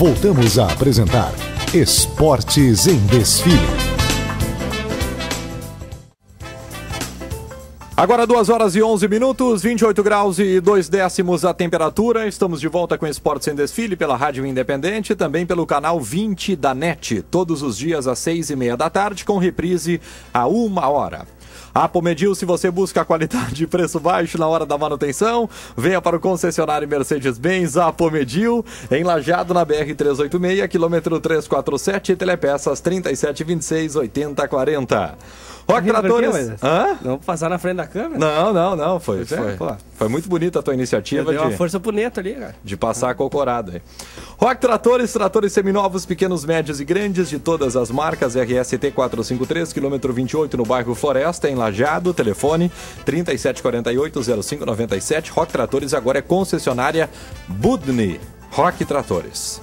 voltamos a apresentar Esportes em Desfile. Agora 2 horas e 11 minutos, 28 graus e 2 décimos a temperatura. Estamos de volta com Esportes em Desfile pela Rádio Independente, também pelo canal 20 da NET, todos os dias às 6 e meia da tarde, com reprise a uma hora. A Pomedil, se você busca qualidade e preço baixo na hora da manutenção, venha para o concessionário Mercedes-Benz A Pomedil, em Lajado, na BR-386, quilômetro 347, telepeças 37268040. Rock Tratores. É assim? Hã? Não passar na frente da câmera? Não, não, não. Foi, foi, foi. É. foi muito bonita a tua iniciativa. Deu de, uma força pro Neto ali, cara. De passar a cocorada aí. Rock Tratores, tratores seminovos, pequenos, médios e grandes, de todas as marcas. RST 453, quilômetro 28, no bairro Floresta, em Lajado. Telefone 3748-0597. Rock Tratores agora é concessionária Budni. Rock Tratores.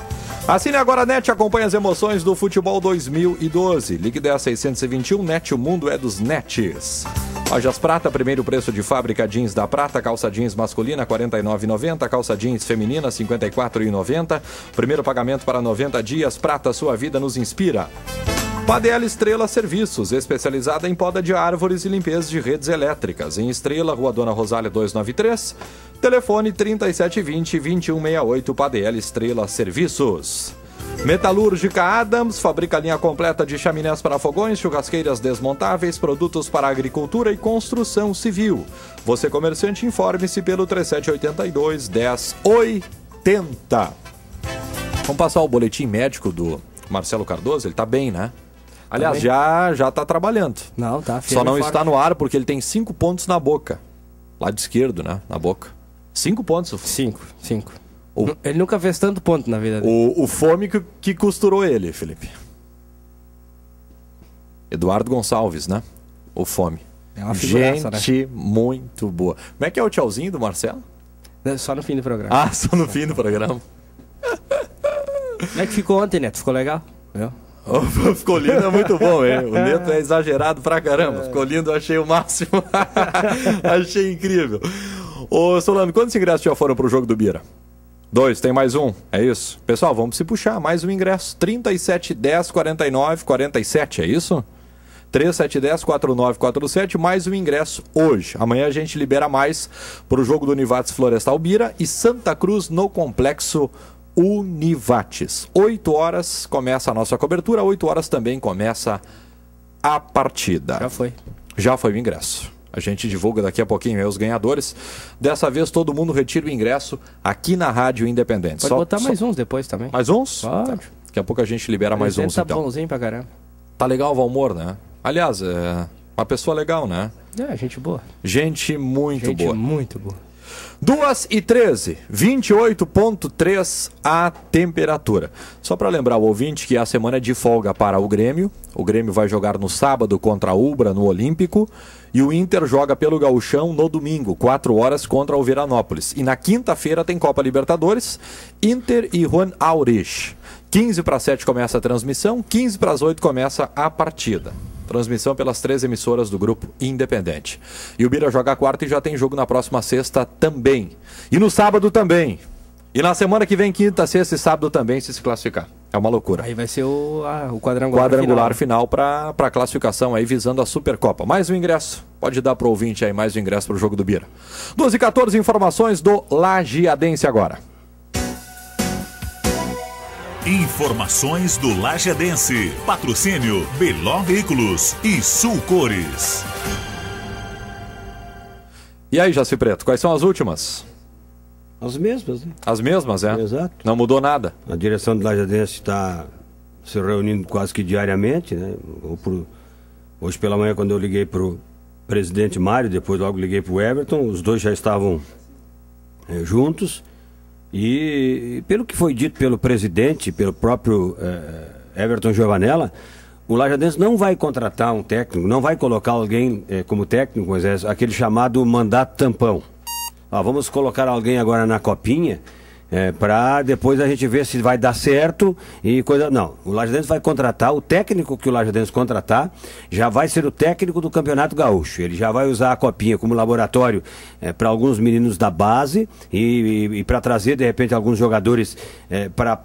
Assine agora a NET, acompanhe as emoções do futebol 2012. Ligue 10 621 NET, o mundo é dos NETs. Lojas Prata, primeiro preço de fábrica jeans da Prata, calça jeans masculina 49,90, calça jeans feminina 54,90. Primeiro pagamento para 90 dias, Prata, sua vida nos inspira. Padela Estrela Serviços, especializada em poda de árvores e limpeza de redes elétricas. Em Estrela, Rua Dona Rosália 293, telefone 3720-2168, Padela Estrela Serviços. Metalúrgica Adams fabrica linha completa de chaminés para fogões, churrasqueiras desmontáveis, produtos para agricultura e construção civil. Você comerciante, informe-se pelo 3782 1080. Vamos passar o boletim médico do Marcelo Cardoso, ele está bem, né? Aliás, já já está trabalhando. Não, tá. Só não está no ar porque ele tem cinco pontos na boca. Lado esquerdo, né? Na boca. Cinco pontos. Cinco, cinco. O... Ele nunca fez tanto ponto na vida dele. O, o fome que, que costurou ele, Felipe. Eduardo Gonçalves, né? O fome. É uma né? Gente né? muito boa. Como é que é o tchauzinho do Marcelo? É, só no fim do programa. Ah, só no fim do programa. Como é que ficou ontem, Neto? Ficou legal? viu? Ficou lindo é muito bom, hein? O Neto é exagerado pra caramba. É. Ficou lindo, achei o máximo. achei incrível. Ô, Solano, quantos ingressos já foram pro jogo do Bira? Dois, tem mais um, é isso? Pessoal, vamos se puxar, mais um ingresso. 37, 10, 49, 47, é isso? 3710 4947, mais um ingresso hoje. Amanhã a gente libera mais para o jogo do Univates Florestal Bira e Santa Cruz no Complexo Univates. 8 horas começa a nossa cobertura, 8 horas também começa a partida. Já foi. Já foi o ingresso. A gente divulga daqui a pouquinho os ganhadores. Dessa vez todo mundo retira o ingresso aqui na Rádio Independente. Pode só, botar só... mais uns depois também. Mais uns? Pode. Tá. Daqui a pouco a gente libera mais uns tá então. bonzinho pra caramba. Tá legal o Valmor, né? Aliás, é uma pessoa legal, né? É, gente boa. Gente muito gente boa. Gente muito boa. 2 e 13, 28,3 a temperatura. Só para lembrar o ouvinte que a semana é de folga para o Grêmio. O Grêmio vai jogar no sábado contra a Ubra no Olímpico. E o Inter joga pelo Gauchão no domingo, 4 horas contra o Veranópolis. E na quinta-feira tem Copa Libertadores, Inter e Juan Aurich. 15 para 7 começa a transmissão, 15 para as 8 começa a partida. Transmissão pelas três emissoras do grupo Independente. E o Bira joga quarta e já tem jogo na próxima sexta também. E no sábado também. E na semana que vem, quinta, sexta e sábado também, se se classificar. É uma loucura. Aí vai ser o, ah, o quadrangular, quadrangular final, final para a classificação aí, visando a Supercopa. Mais um ingresso. Pode dar para o ouvinte aí mais um ingresso para o jogo do Bira. 12 e 14 informações do Lajeadense agora. Informações do Lajadense. Patrocínio Beló Veículos e Sulcores. E aí, Jaci Preto, quais são as últimas? As mesmas, né? As mesmas, é? Exato. Não mudou nada. A direção do Lajadense está se reunindo quase que diariamente, né? Por... Hoje pela manhã, quando eu liguei para o presidente Mário, depois logo liguei para o Everton, os dois já estavam é, juntos. E pelo que foi dito pelo presidente, pelo próprio eh, Everton Giovanella, o Lajadense não vai contratar um técnico, não vai colocar alguém eh, como técnico, Moisés, é aquele chamado mandato tampão. vamos colocar alguém agora na copinha é, para depois a gente ver se vai dar certo e coisa. Não, o Lajadense vai contratar, o técnico que o Lajadense contratar já vai ser o técnico do Campeonato Gaúcho. Ele já vai usar a copinha como laboratório é, para alguns meninos da base e, e, e para trazer de repente alguns jogadores é, para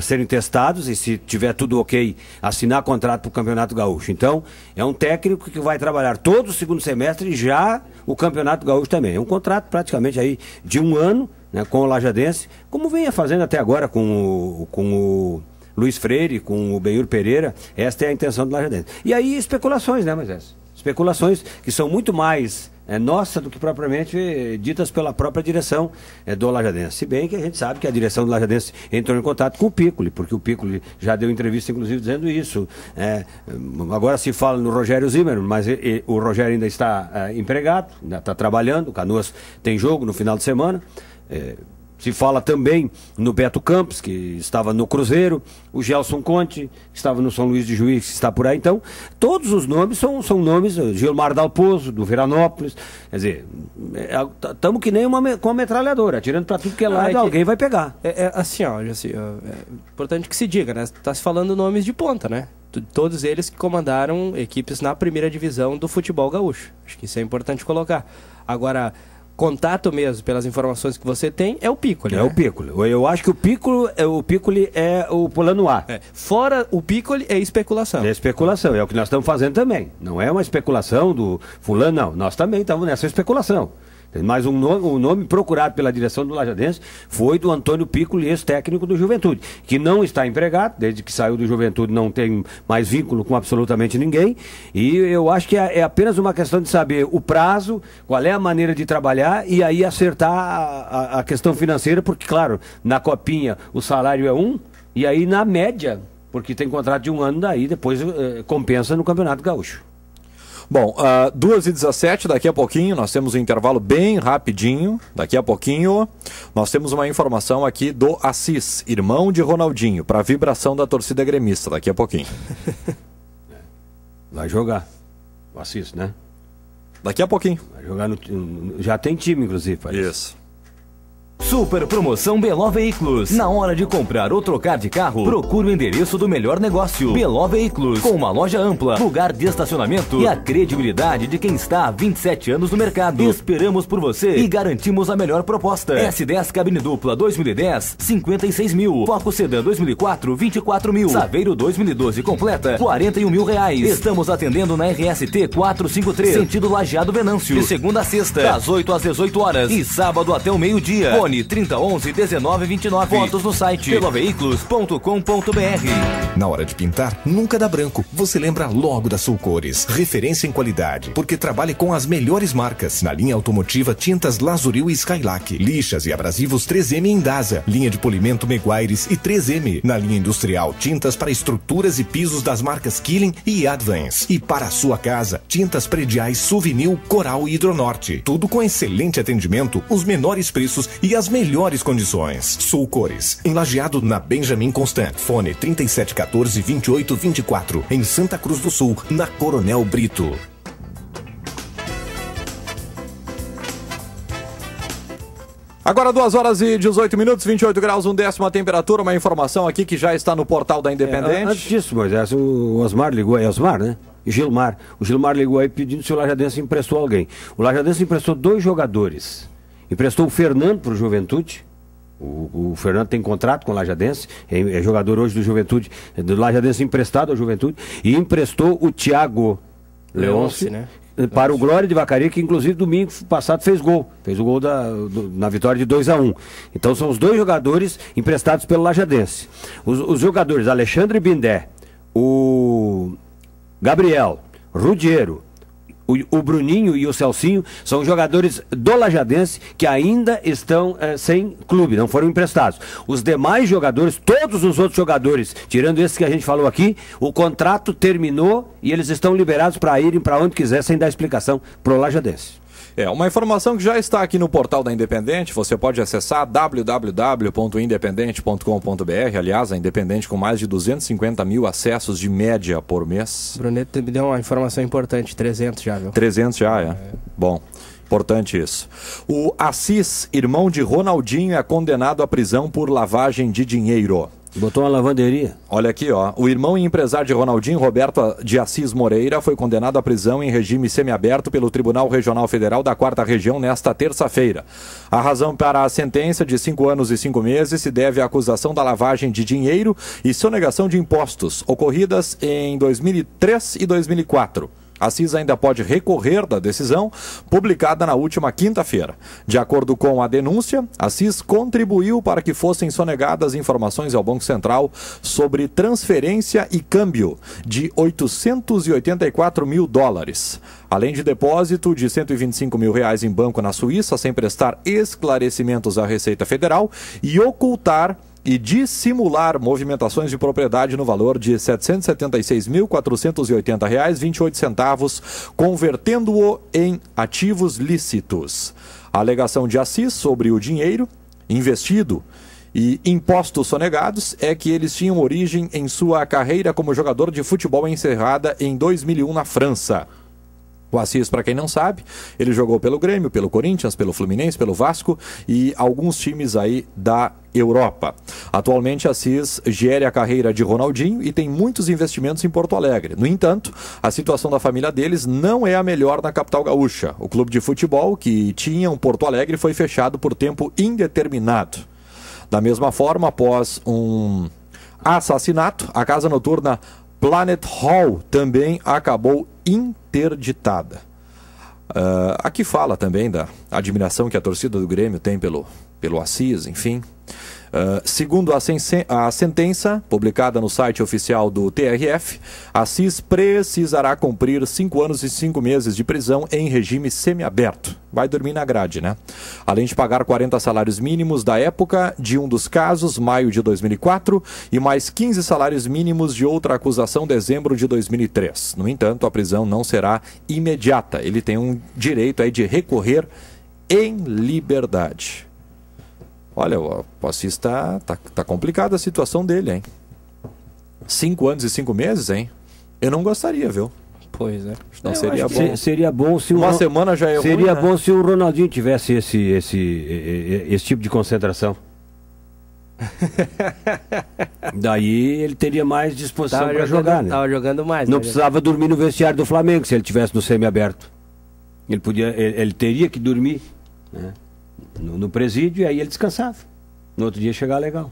serem testados e se tiver tudo ok, assinar contrato para o Campeonato Gaúcho. Então, é um técnico que vai trabalhar todo o segundo semestre e já o Campeonato Gaúcho também. É um contrato praticamente aí de um ano né, com o Lajadense, como venha fazendo até agora com o, com o Luiz Freire, com o Benhur Pereira. Esta é a intenção do Lajadense. E aí especulações, né, Moisés? Especulações que são muito mais é, nossa do que propriamente eh, ditas pela própria direção é, do Lajadense. Se bem que a gente sabe que a direção do Lajadense entrou em contato com o Piccoli, porque o Piccoli já deu entrevista, inclusive, dizendo isso. É, agora se fala no Rogério Zimmer, mas e, e, o Rogério ainda está é, empregado, ainda está trabalhando, o Canoas tem jogo no final de semana. É, se fala também no Beto Campos, que estava no Cruzeiro, o Gelson Conte, que estava no São Luís de Juiz, que está por aí. Então, todos os nomes são, são nomes, eh, Gilmar Dalpozo, do Veranópolis. Quer dizer, estamos é, é que nem uma, com uma metralhadora, atirando para tudo que é lá é alguém vai pegar. É, é assim, ó, assim, é importante que se diga, né? Está se falando nomes de ponta, né? Todos eles que comandaram equipes na primeira divisão do futebol gaúcho. Acho que isso é importante colocar. Agora contato mesmo, pelas informações que você tem, é o Piccoli. É né? o Piccoli. Eu acho que o Piccoli, é, o Piccoli é o plano A. É. Fora o Piccoli, é especulação. É especulação, é o que nós estamos fazendo também. Não é uma especulação do fulano, não. Nós também estamos nessa especulação. Mas um nome, um nome procurado pela direção do Lajadense foi do Antônio Piccoli, ex-técnico do Juventude, que não está empregado, desde que saiu do Juventude não tem mais vínculo com absolutamente ninguém. E eu acho que é, é apenas uma questão de saber o prazo, qual é a maneira de trabalhar e aí acertar a, a, a questão financeira, porque, claro, na copinha o salário é um, e aí na média, porque tem contrato de um ano, daí depois eh, compensa no Campeonato Gaúcho. Bom, uh, ah, 2 e 17 daqui a pouquinho, nós temos um intervalo bem rapidinho. Daqui a pouquinho, nós temos uma informação aqui do Assis, irmão de Ronaldinho, para a vibração da torcida gremista. Daqui a pouquinho. Vai jogar. O Assis, né? Daqui a pouquinho. Vai jogar no, Já tem time, inclusive, parece. Isso. Super promoção Beló Veículos. Na hora de comprar ou trocar de carro, procure o endereço do melhor negócio. Beló Veículos, com uma loja ampla, lugar de estacionamento e a credibilidade de quem está há 27 anos no mercado. Esperamos por você e garantimos a melhor proposta. S10 cabine dupla 2010, 56 mil. Foco Sedan 2004, 24 mil. Saveiro 2012 completa, 41 mil reais. Estamos atendendo na RST 453, sentido Lajeado Venâncio. De segunda a sexta, das 8 às 18 horas e sábado até o meio-dia Fone 3011 1929. Fotos no site veloveículos.com.br. Na hora de pintar, nunca dá branco. Você lembra logo da Sul Cores, referência em qualidade, porque trabalha com as melhores marcas. Na linha automotiva, tintas Lazuril e Skylac, lixas e abrasivos 3M em Dasa, linha de polimento Meguaires e 3M. Na linha industrial, tintas para estruturas e pisos das marcas Killing e Advance. E para a sua casa, tintas prediais Souvenir, Coral e Hidronorte. Tudo com excelente atendimento, os menores preços e as melhores condições. Sul Cores, Lajeado, na Benjamin Constant. Fone 3714-2824, em Santa Cruz do Sul, na Coronel Brito. Agora 2 horas e 18 minutos, 28 graus, um décimo a temperatura, uma informação aqui que já está no portal da Independente. É, antes disso, Moisés, o Osmar ligou aí, é Osmar, né? Gilmar. O Gilmar ligou aí pedindo se o Lajadense emprestou alguém. O Lajadense emprestou dois jogadores. Emprestou o Fernando para o Juventude. O, Fernando tem contrato com o Lajadense, é, é, jogador hoje do Juventude, do Lajadense emprestado ao Juventude, e emprestou o Thiago Leonce, Leonce né? para Leonce. o Glória de Vacaria, que inclusive domingo passado fez gol, fez o gol da, do, na vitória de 2 a 1 um. Então são os dois jogadores emprestados pelo Lajadense. Os, os jogadores Alexandre Bindé, o Gabriel, Rudiero, o, o, Bruninho e o Celcinho são jogadores do Lajadense que ainda estão eh, sem clube, não foram emprestados. Os demais jogadores, todos os outros jogadores, tirando esse que a gente falou aqui, o contrato terminou e eles estão liberados para irem para onde quiser sem dar explicação pro Lajadense. É, uma informação que já está aqui no portal da Independente, você pode acessar www.independente.com.br. Aliás, a Independente com mais de 250 mil acessos de média por mês. Bruneto me deu uma informação importante, 300 já, viu? 300 já, é. é. Bom. Importante isso. O Assis, irmão de Ronaldinho, é condenado à prisão por lavagem de dinheiro. Botou uma lavanderia. Olha aqui, ó. O irmão e empresário de Ronaldinho, Roberto de Assis Moreira, foi condenado à prisão em regime semiaberto pelo Tribunal Regional Federal da Quarta Região nesta terça-feira. A razão para a sentença de cinco anos e cinco meses se deve à acusação da lavagem de dinheiro e sonegação de impostos ocorridas em 2003 e 2004. A CIS ainda pode recorrer da decisão publicada na última quinta-feira. De acordo com a denúncia, a CIS contribuiu para que fossem sonegadas informações ao Banco Central sobre transferência e câmbio de 884 mil dólares, além de depósito de 125 mil reais em banco na Suíça sem prestar esclarecimentos à Receita Federal e ocultar e dissimular movimentações de propriedade no valor de R$ 776.480,28, convertendo-o em ativos lícitos. A alegação de Assis sobre o dinheiro investido e impostos sonegados é que eles tinham origem em sua carreira como jogador de futebol encerrada em 2001 na França. O Assis, para quem não sabe, ele jogou pelo Grêmio, pelo Corinthians, pelo Fluminense, pelo Vasco e alguns times aí da Europa. Atualmente, Assis gere a carreira de Ronaldinho e tem muitos investimentos em Porto Alegre. No entanto, a situação da família deles não é a melhor na capital gaúcha. O clube de futebol que tinha um Porto Alegre foi fechado por tempo indeterminado. Da mesma forma, após um assassinato, a casa noturna Planet Hall também acabou interditada. Uh, aqui fala também da admiração que a torcida do Grêmio tem pelo, pelo Assis, enfim. Ah, segundo a, a sentença, publicada no site oficial do TRF, Assis precisará cumprir cinco anos e cinco meses de prisão em regime semiaberto. Vai dormir na grade, né? Além de pagar 40 salários mínimos da época de um dos casos, maio de 2004, e mais 15 salários mínimos de outra acusação, dezembro de 2003. No entanto, a prisão não será imediata. Ele tem um direito aí de recorrer em liberdade. Olha, o Assis está tá, tá complicada a situação dele, hein? Cinco anos e cinco meses, hein? Eu não gostaria, viu? Pois é. Não seria bom. Se, seria bom se uma o, semana já é Seria ruim, né? bom né? se o Ronaldinho tivesse esse, esse, esse, tipo de concentração. Daí ele teria mais disposição para jogar, né? Tava jogando mais. Não né? precisava dormir no vestiário do Flamengo se ele tivesse no semi aberto. Ele podia, ele, ele teria que dormir, né? no, no presídio e aí ele descansava. No outro dia chegava legal.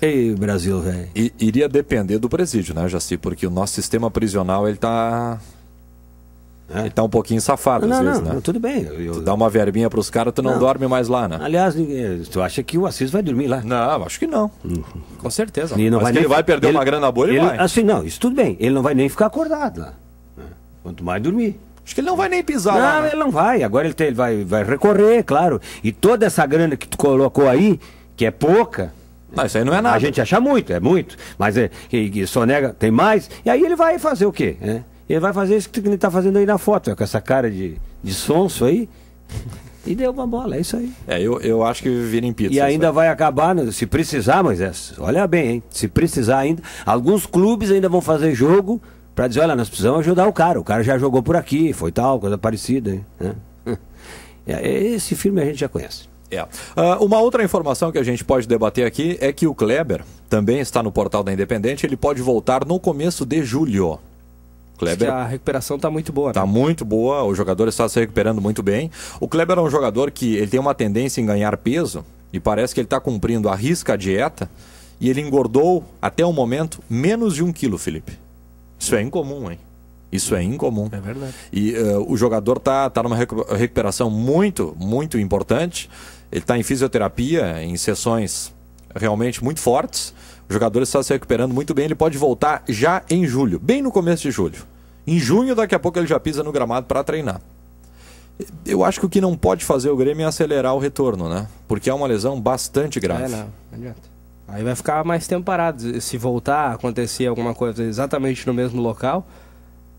Ei, Brasil, velho. Iria depender do presídio, né, Jaci? Porque o nosso sistema prisional, ele tá. É. Ele tá um pouquinho safado, não, às não, vezes, né? não, né? Tudo bem. Eu... Tu dá uma verbinha pros caras, tu não, não, dorme mais lá, né? Aliás, tu acha que o Assis vai dormir lá? Não, acho que não. Com certeza. Ele não Mas vai nem... ele vai perder ele... uma grana boa, ele, ele vai. Assim, não, isso tudo bem. Ele não vai nem ficar acordado lá. Né? Quanto mais dormir. Acho que ele não vai nem pisar não, lá. Não, né? ele não vai. Agora ele, tem, ele vai, vai recorrer, claro. E toda essa grana que tu colocou aí, que é pouca, não, isso aí não é nada. A gente acha muito, é muito. Mas é, e, e sonega, tem mais. E aí ele vai fazer o quê? Né? Ele vai fazer isso que ele está fazendo aí na foto, com essa cara de, de sonso aí. E deu uma bola, é isso aí. É, eu, eu acho que vira em pizza. E ainda aí. vai acabar, né? se precisar, Moisés, olha bem, hein? Se precisar ainda. Alguns clubes ainda vão fazer jogo para dizer, olha, nós precisamos ajudar o cara, o cara já jogou por aqui, foi tal, coisa parecida. Né? É, esse filme a gente já conhece. É. Uh, uma outra informação que a gente pode debater aqui é que o Kleber também está no portal da Independente, ele pode voltar no começo de julho. Kleber, a recuperação está muito boa. Está né? Tá muito boa, o jogador está se recuperando muito bem. O Kleber é um jogador que ele tem uma tendência em ganhar peso e parece que ele está cumprindo a risca dieta e ele engordou até o momento menos de um quilo, Felipe. Isso é incomum, hein? Isso é incomum. É verdade. E uh, o jogador tá, tá numa recuperação muito, muito importante. Ele está em fisioterapia, em sessões realmente muito fortes. O jogador está se recuperando muito bem. Ele pode voltar já em julho, bem no começo de julho. Em junho, daqui a pouco, ele já pisa no gramado para treinar. Eu acho que o que não pode fazer o Grêmio é acelerar o retorno, né? Porque é uma lesão bastante é, grave. É, não, não adianta. Aí vai ficar mais tempo parado. Se voltar, acontecer alguma coisa exatamente no mesmo local,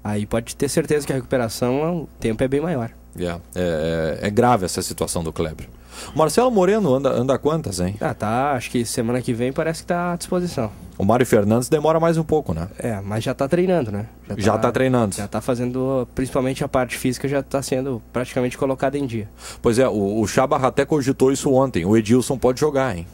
aí pode ter certeza que a recuperação, o tempo é bem maior. Yeah. É, é, é, grave essa situação do Kleber. Marcelo Moreno anda, anda quantas, hein? Ah, tá. Acho que semana que vem parece que tá à disposição. O Mário Fernandes demora mais um pouco, né? É, mas já tá treinando, né? Já, já tá, tá treinando. Já tá fazendo, principalmente a parte física, já tá sendo praticamente colocada em dia. Pois é, o, o Chabarra até cogitou isso ontem. O Edilson pode jogar, hein?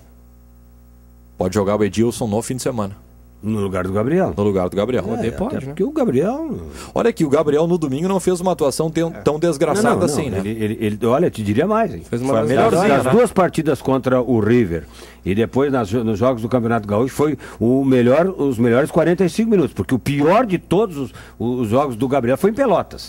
Pode jogar o Edilson no fim de semana. No lugar do Gabriel. No lugar do Gabriel. É, Até pode, né? Porque o Gabriel. Olha aqui, o Gabriel no domingo não fez uma atuação tão, é. tão desgraçada não, não, não. assim, né? Ele, ele, ele, olha, te diria mais. Hein? Fez uma foi melhorzinha. as né? duas partidas contra o River e depois nas, nos jogos do Campeonato Gaúcho foi o melhor, os melhores 45 minutos, porque o pior de todos os, os jogos do Gabriel foi em Pelotas.